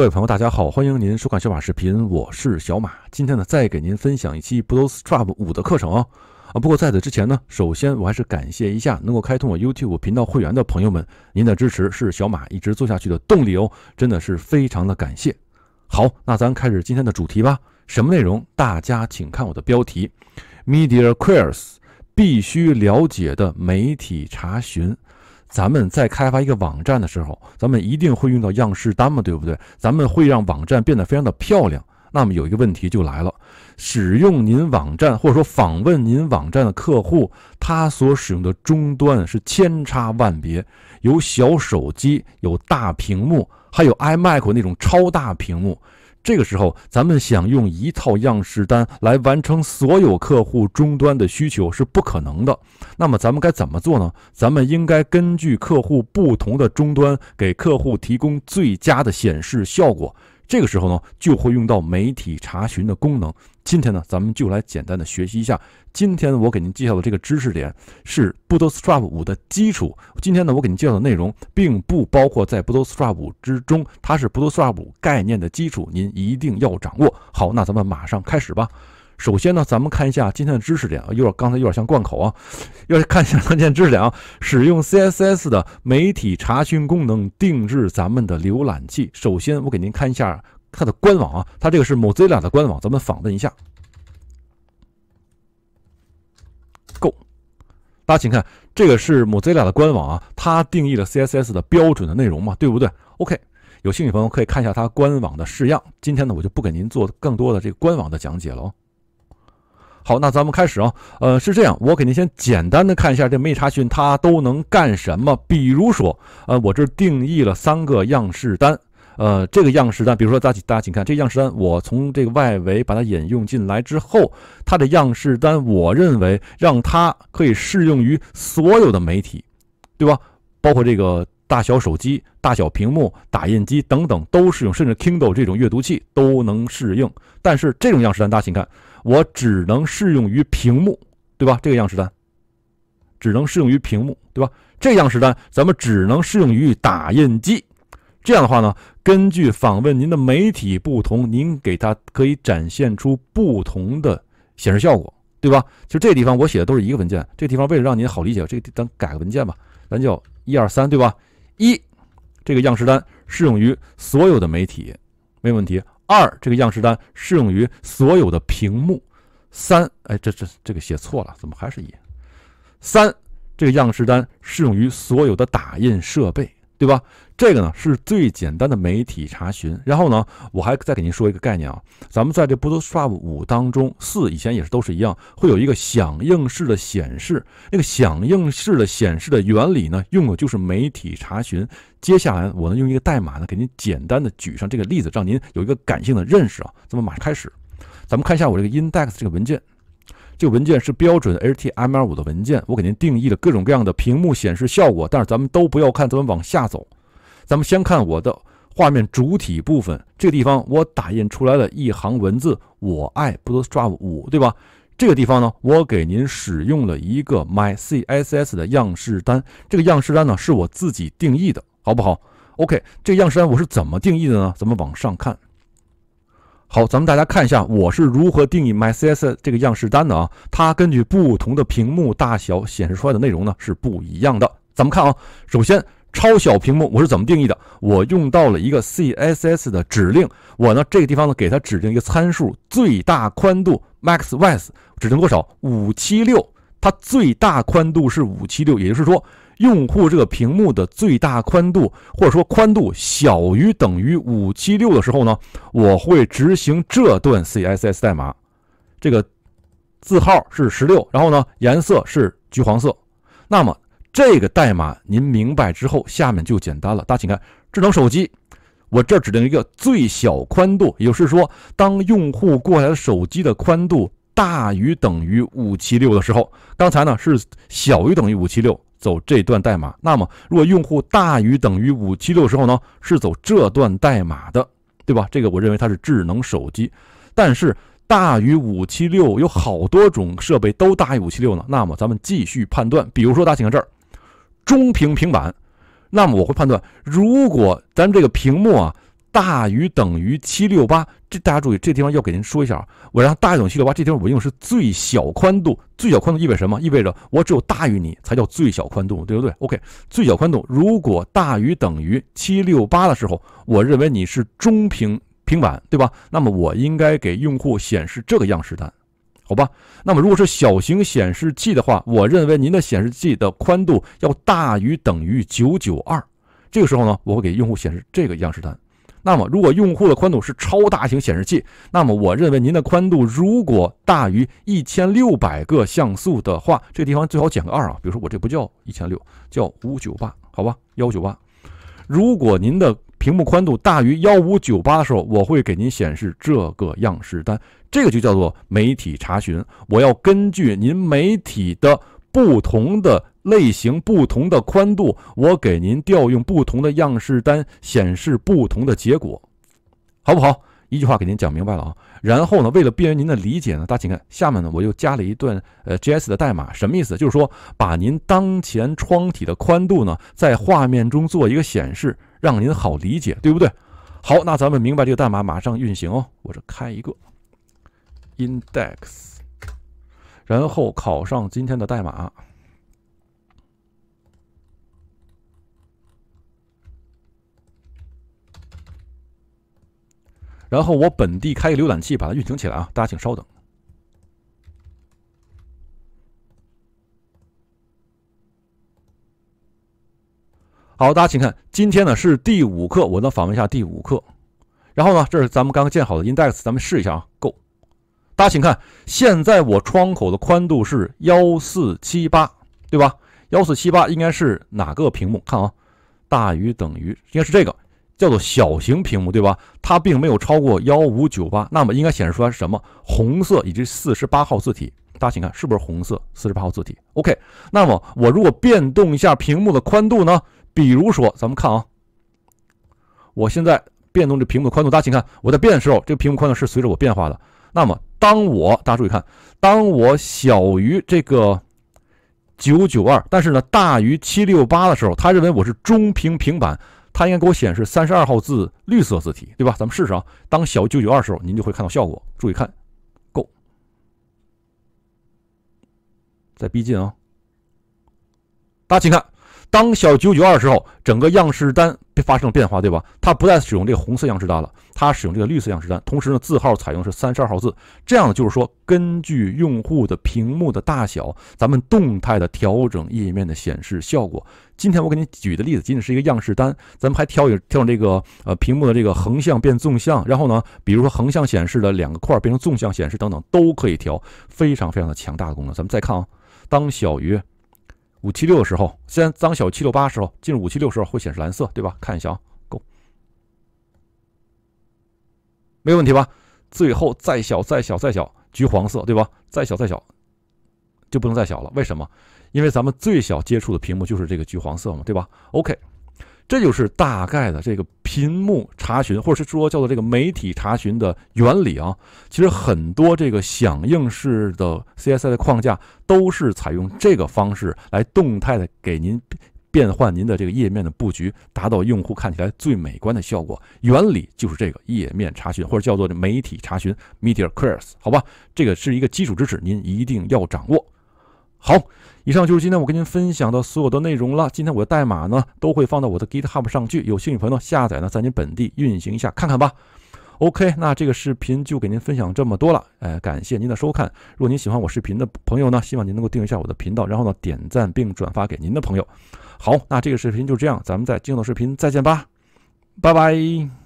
各位朋友，大家好，欢迎您收看小马视频，我是小马。今天呢，再给您分享一期 Bootstrap 五的课程啊啊！不过在此之前呢，首先我还是感谢一下能够开通我 YouTube 频道会员的朋友们，您的支持是小马一直做下去的动力哦，真的是非常的感谢。好，那咱开始今天的主题吧。什么内容？大家请看我的标题：Media Queries，必须了解的媒体查询。咱们在开发一个网站的时候，咱们一定会用到样式单嘛，对不对？咱们会让网站变得非常的漂亮。那么有一个问题就来了，使用您网站或者说访问您网站的客户，他所使用的终端是千差万别，有小手机，有大屏幕，还有 iMac 那种超大屏幕。这个时候，咱们想用一套样式单来完成所有客户终端的需求是不可能的。那么，咱们该怎么做呢？咱们应该根据客户不同的终端，给客户提供最佳的显示效果。这个时候呢，就会用到媒体查询的功能。今天呢，咱们就来简单的学习一下。今天我给您介绍的这个知识点是 Bootstrap 5的基础。今天呢，我给您介绍的内容并不包括在 Bootstrap 5之中，它是 Bootstrap 5概念的基础，您一定要掌握。好，那咱们马上开始吧。首先呢，咱们看一下今天的知识点啊，有点刚才有点像灌口啊，要去看一下关键知识点啊。使用 CSS 的媒体查询功能定制咱们的浏览器。首先，我给您看一下它的官网啊，它这个是 Mozilla 的官网，咱们访问一下。Go，大家请看，这个是 Mozilla 的官网啊，它定义了 CSS 的标准的内容嘛，对不对？OK，有兴趣朋友可以看一下它官网的式样。今天呢，我就不给您做更多的这个官网的讲解了哦。好，那咱们开始啊。呃，是这样，我给您先简单的看一下这媒查询它都能干什么。比如说，呃，我这定义了三个样式单，呃，这个样式单，比如说大大家请看，这个样式单，我从这个外围把它引用进来之后，它的样式单，我认为让它可以适用于所有的媒体，对吧？包括这个。大小手机、大小屏幕、打印机等等都适用，甚至 Kindle 这种阅读器都能适应。但是这种样式单，大家请看，我只能适用于屏幕，对吧？这个样式单只能适用于屏幕，对吧？这样式单咱们只能适用于打印机。这样的话呢，根据访问您的媒体不同，您给它可以展现出不同的显示效果，对吧？就这地方我写的都是一个文件，这地方为了让您好理解，这个咱改个文件吧，咱叫一二三，对吧？一，这个样式单适用于所有的媒体，没问题。二，这个样式单适用于所有的屏幕。三，哎，这这这个写错了，怎么还是一？三，这个样式单适用于所有的打印设备。对吧？这个呢是最简单的媒体查询。然后呢，我还再给您说一个概念啊。咱们在这 Bootstrap 五当中，四以前也是都是一样，会有一个响应式的显示。那个响应式的显示的原理呢，用的就是媒体查询。接下来我用一个代码呢，给您简单的举上这个例子，让您有一个感性的认识啊。咱们马上开始，咱们看一下我这个 index 这个文件。这个文件是标准 HTML5 的文件，我给您定义了各种各样的屏幕显示效果，但是咱们都不要看，咱们往下走。咱们先看我的画面主体部分，这个地方我打印出来了一行文字“我爱 Bootstrap 5”，对吧？这个地方呢，我给您使用了一个 my CSS 的样式单，这个样式单呢是我自己定义的，好不好？OK，这个样式单我是怎么定义的呢？咱们往上看。好，咱们大家看一下我是如何定义 my CSS 这个样式单的啊？它根据不同的屏幕大小显示出来的内容呢是不一样的。咱们看啊，首先超小屏幕我是怎么定义的？我用到了一个 CSS 的指令，我呢这个地方呢给它指定一个参数最大宽度 max width 指定多少？五七六，它最大宽度是五七六，也就是说。用户这个屏幕的最大宽度，或者说宽度小于等于五七六的时候呢，我会执行这段 CSS 代码。这个字号是十六，然后呢，颜色是橘黄色。那么这个代码您明白之后，下面就简单了。大家请看，智能手机，我这儿指定一个最小宽度，也就是说，当用户过来的手机的宽度大于等于五七六的时候，刚才呢是小于等于五七六。走这段代码，那么如果用户大于等于五七六时候呢，是走这段代码的，对吧？这个我认为它是智能手机，但是大于五七六有好多种设备都大于五七六呢，那么咱们继续判断，比如说大家请看这儿，中屏平板，那么我会判断，如果咱这个屏幕啊。大于等于七六八，这大家注意，这地方要给您说一下。啊。我让大于等于七六八，这地方我用是最小宽度。最小宽度意味着什么？意味着我只有大于你才叫最小宽度，对不对？OK，最小宽度，如果大于等于七六八的时候，我认为你是中平平板，对吧？那么我应该给用户显示这个样式单，好吧？那么如果是小型显示器的话，我认为您的显示器的宽度要大于等于九九二，这个时候呢，我会给用户显示这个样式单。那么，如果用户的宽度是超大型显示器，那么我认为您的宽度如果大于一千六百个像素的话，这个地方最好减个二啊。比如说，我这不叫一千六，叫五九八，好吧，幺九八。如果您的屏幕宽度大于幺五九八的时候，我会给您显示这个样式单，这个就叫做媒体查询。我要根据您媒体的不同的。类型不同的宽度，我给您调用不同的样式单，显示不同的结果，好不好？一句话给您讲明白了啊。然后呢，为了便于您的理解呢，大家请看下面呢，我又加了一段呃 G S 的代码，什么意思？就是说把您当前窗体的宽度呢，在画面中做一个显示，让您好理解，对不对？好，那咱们明白这个代码，马上运行哦。我这开一个 Index，然后考上今天的代码。然后我本地开个浏览器把它运行起来啊，大家请稍等。好，大家请看，今天呢是第五课，我呢访问一下第五课。然后呢，这是咱们刚刚建好的 index，咱们试一下啊。Go，大家请看，现在我窗口的宽度是幺四七八，对吧？幺四七八应该是哪个屏幕？看啊，大于等于应该是这个。叫做小型屏幕，对吧？它并没有超过幺五九八，那么应该显示出来是什么？红色以及四十八号字体。大家请看，是不是红色四十八号字体？OK。那么我如果变动一下屏幕的宽度呢？比如说，咱们看啊，我现在变动这屏幕的宽度，大家请看，我在变的时候，这个屏幕宽度是随着我变化的。那么当我大家注意看，当我小于这个九九二，但是呢大于七六八的时候，他认为我是中屏平板。它应该给我显示三十二号字绿色字体，对吧？咱们试试啊，当小九九二的时候，您就会看到效果。注意看，Go，再逼近啊！大家请看。当小九九二的时候，整个样式单发生了变化，对吧？它不再使用这个红色样式单了，它使用这个绿色样式单。同时呢，字号采用是三十二号字。这样呢，就是说根据用户的屏幕的大小，咱们动态的调整页面的显示效果。今天我给你举的例子仅仅是一个样式单，咱们还调一调这个呃屏幕的这个横向变纵向，然后呢，比如说横向显示的两个块变成纵向显示等等，都可以调，非常非常的强大的功能。咱们再看啊，当小于。五七六的时候，先脏小七六八时候进入五七六时候会显示蓝色，对吧？看一下啊，够，没问题吧？最后再小再小再小，橘黄色，对吧？再小再小就不能再小了，为什么？因为咱们最小接触的屏幕就是这个橘黄色嘛，对吧？OK。这就是大概的这个屏幕查询，或者是说叫做这个媒体查询的原理啊。其实很多这个响应式的 c s i 的框架都是采用这个方式来动态的给您变换您的这个页面的布局，达到用户看起来最美观的效果。原理就是这个页面查询，或者叫做媒体查询 （Media Queries），好吧？这个是一个基础知识，您一定要掌握。好，以上就是今天我跟您分享的所有的内容了。今天我的代码呢都会放到我的 GitHub 上去，有兴趣朋友呢下载呢在您本地运行一下看看吧。OK，那这个视频就给您分享这么多了，哎，感谢您的收看。如果您喜欢我视频的朋友呢，希望您能够订阅一下我的频道，然后呢点赞并转发给您的朋友。好，那这个视频就这样，咱们在今后的视频再见吧，拜拜。